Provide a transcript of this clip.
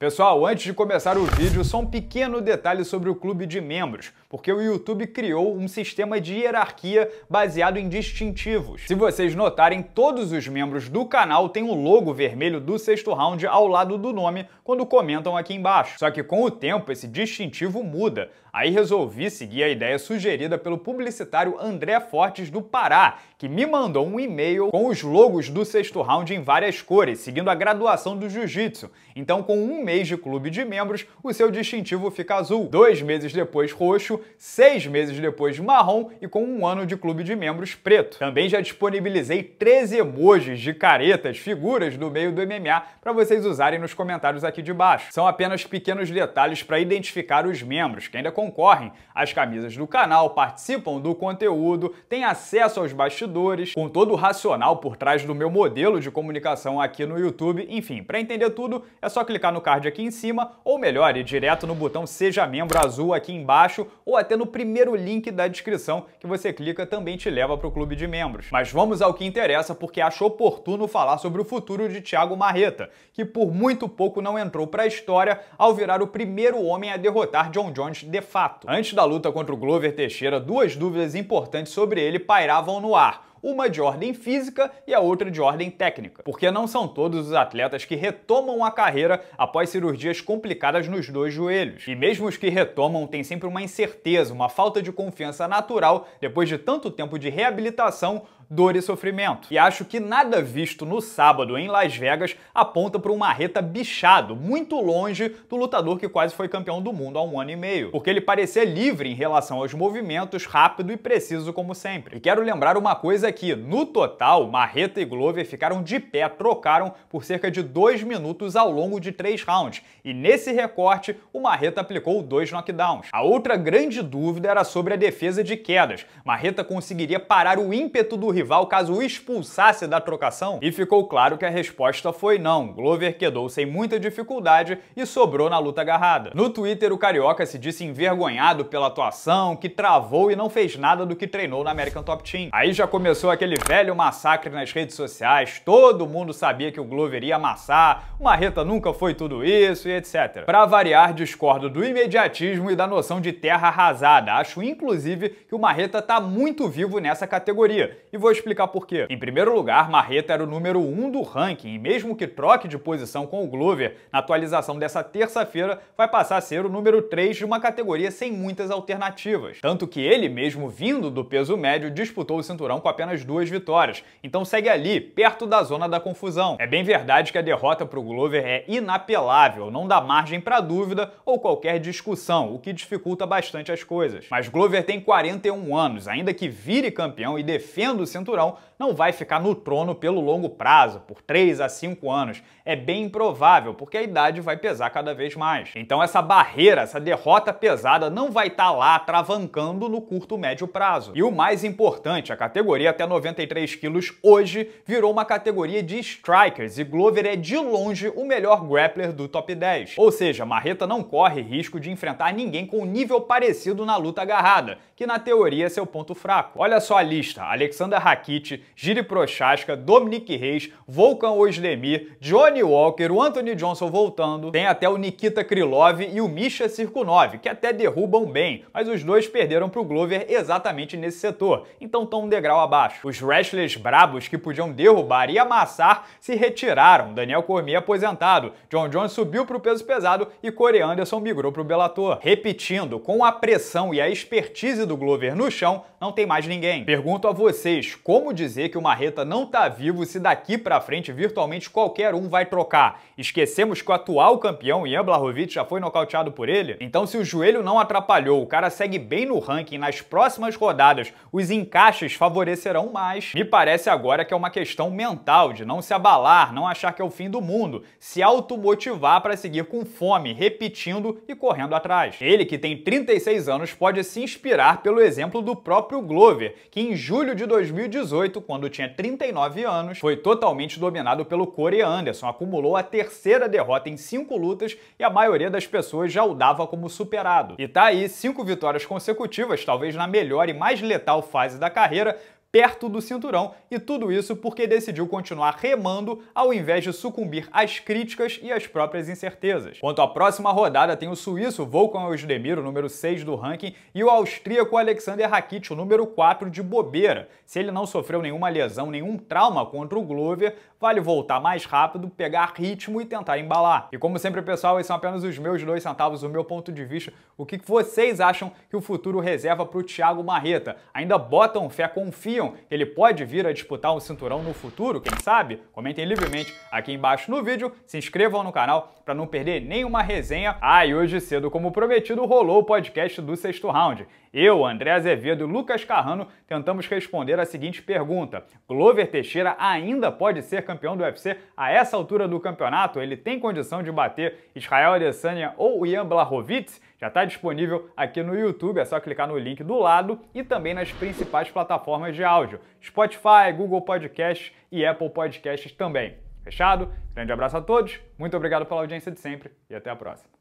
Pessoal, antes de começar o vídeo, só um pequeno detalhe sobre o clube de membros, porque o YouTube criou um sistema de hierarquia baseado em distintivos. Se vocês notarem, todos os membros do canal têm o um logo vermelho do sexto round ao lado do nome quando comentam aqui embaixo. Só que com o tempo esse distintivo muda. Aí resolvi seguir a ideia sugerida pelo publicitário André Fortes do Pará, que me mandou um e-mail com os logos do sexto round em várias cores, seguindo a graduação do jiu-jitsu. Então, com um mês de clube de membros, o seu distintivo fica azul, dois meses depois roxo, seis meses depois marrom e com um ano de clube de membros preto. Também já disponibilizei 13 emojis de caretas, figuras do meio do MMA, para vocês usarem nos comentários aqui de baixo. São apenas pequenos detalhes para identificar os membros, que ainda com concorrem às camisas do canal, participam do conteúdo, têm acesso aos bastidores, com todo o racional por trás do meu modelo de comunicação aqui no YouTube. Enfim, para entender tudo, é só clicar no card aqui em cima, ou melhor, ir direto no botão Seja Membro azul aqui embaixo, ou até no primeiro link da descrição que você clica também te leva para o clube de membros. Mas vamos ao que interessa, porque acho oportuno falar sobre o futuro de Thiago Marreta, que por muito pouco não entrou para a história ao virar o primeiro homem a derrotar John Jones de fato. Antes da luta contra o Glover Teixeira, duas dúvidas importantes sobre ele pairavam no ar uma de ordem física e a outra de ordem técnica, porque não são todos os atletas que retomam a carreira após cirurgias complicadas nos dois joelhos. E mesmo os que retomam têm sempre uma incerteza, uma falta de confiança natural depois de tanto tempo de reabilitação dor e sofrimento. E acho que nada visto no sábado em Las Vegas aponta para um marreta bichado, muito longe do lutador que quase foi campeão do mundo há um ano e meio, porque ele parecia livre em relação aos movimentos, rápido e preciso como sempre. E quero lembrar uma coisa é que No total, Marreta e Glover ficaram de pé, trocaram por cerca de dois minutos ao longo de três rounds. E nesse recorte, o Marreta aplicou dois knockdowns. A outra grande dúvida era sobre a defesa de quedas. Marreta conseguiria parar o ímpeto do rival caso o expulsasse da trocação? E ficou claro que a resposta foi não. Glover quedou sem muita dificuldade e sobrou na luta agarrada. No Twitter, o Carioca se disse envergonhado pela atuação, que travou e não fez nada do que treinou na American Top Team. Aí já começou começou aquele velho massacre nas redes sociais, todo mundo sabia que o Glover ia amassar, o Marreta nunca foi tudo isso e etc. Para variar, discordo do imediatismo e da noção de terra arrasada. Acho inclusive que o Marreta tá muito vivo nessa categoria e vou explicar por quê. Em primeiro lugar, Marreta era o número 1 um do ranking e mesmo que troque de posição com o Glover, na atualização dessa terça-feira vai passar a ser o número 3 de uma categoria sem muitas alternativas. Tanto que ele mesmo, vindo do peso médio, disputou o cinturão com apenas apenas duas vitórias, então segue ali, perto da zona da confusão. É bem verdade que a derrota para o Glover é inapelável, não dá margem para dúvida ou qualquer discussão, o que dificulta bastante as coisas. Mas Glover tem 41 anos, ainda que vire campeão e defenda o cinturão, não vai ficar no trono pelo longo prazo, por 3 a 5 anos. É bem improvável, porque a idade vai pesar cada vez mais. Então essa barreira, essa derrota pesada não vai estar tá lá travancando no curto médio prazo. E o mais importante, a categoria até 93 quilos hoje virou uma categoria de strikers e Glover é de longe o melhor grappler do top 10. Ou seja, Marreta não corre risco de enfrentar ninguém com um nível parecido na luta agarrada, que na teoria é seu ponto fraco. Olha só a lista: Alexander Rakit, Giri Prochaska, Dominic Reis, Volkan Osdemir, Johnny Walker, o Anthony Johnson voltando, tem até o Nikita Krylov e o Misha Cirkunov, que até derrubam bem, mas os dois perderam para o Glover exatamente nesse setor, então estão um degrau abaixo baixo. Os wrestlers brabos que podiam derrubar e amassar se retiraram. Daniel Cormier aposentado, John Jones subiu para o peso pesado e Corey Anderson migrou para o Bellator. Repetindo, com a pressão e a expertise do Glover no chão, não tem mais ninguém. Pergunto a vocês, como dizer que o Marreta não tá vivo se daqui para frente virtualmente qualquer um vai trocar? Esquecemos que o atual campeão Ian Blahovic já foi nocauteado por ele? Então se o joelho não atrapalhou, o cara segue bem no ranking, nas próximas rodadas os encaixes favorecerão mais. Me parece agora que é uma questão mental, de não se abalar, não achar que é o fim do mundo, se automotivar para seguir com fome, repetindo e correndo atrás. Ele, que tem 36 anos, pode se inspirar pelo exemplo do próprio Glover, que em julho de 2018, quando tinha 39 anos, foi totalmente dominado pelo Corey Anderson, acumulou a terceira derrota em cinco lutas e a maioria das pessoas já o dava como superado. E tá aí, cinco vitórias consecutivas, talvez na melhor e mais letal fase da carreira, perto do cinturão, e tudo isso porque decidiu continuar remando ao invés de sucumbir às críticas e às próprias incertezas. Quanto à próxima rodada, tem o suíço Volkan Özdemir, o número 6 do ranking, e o austríaco Alexander Rakic, o número 4 de bobeira. Se ele não sofreu nenhuma lesão, nenhum trauma contra o Glover, vale voltar mais rápido, pegar ritmo e tentar embalar. E como sempre, pessoal, esses são apenas os meus dois centavos, o meu ponto de vista, o que vocês acham que o futuro reserva para o Thiago Marreta. Ainda botam fé, confiam conheciam, ele pode vir a disputar um cinturão no futuro, quem sabe? Comentem livremente aqui embaixo no vídeo, se inscrevam no canal para não perder nenhuma resenha. Ah, e hoje cedo, como prometido, rolou o podcast do sexto round. Eu, André Azevedo e Lucas Carrano tentamos responder a seguinte pergunta: Glover Teixeira ainda pode ser campeão do UFC a essa altura do campeonato? Ele tem condição de bater Israel Adesanya ou Ian Blachowicz? Já está disponível aqui no YouTube, é só clicar no link do lado e também nas principais plataformas de áudio, Spotify, Google Podcasts e Apple Podcasts também. Fechado? Grande abraço a todos, muito obrigado pela audiência de sempre e até a próxima.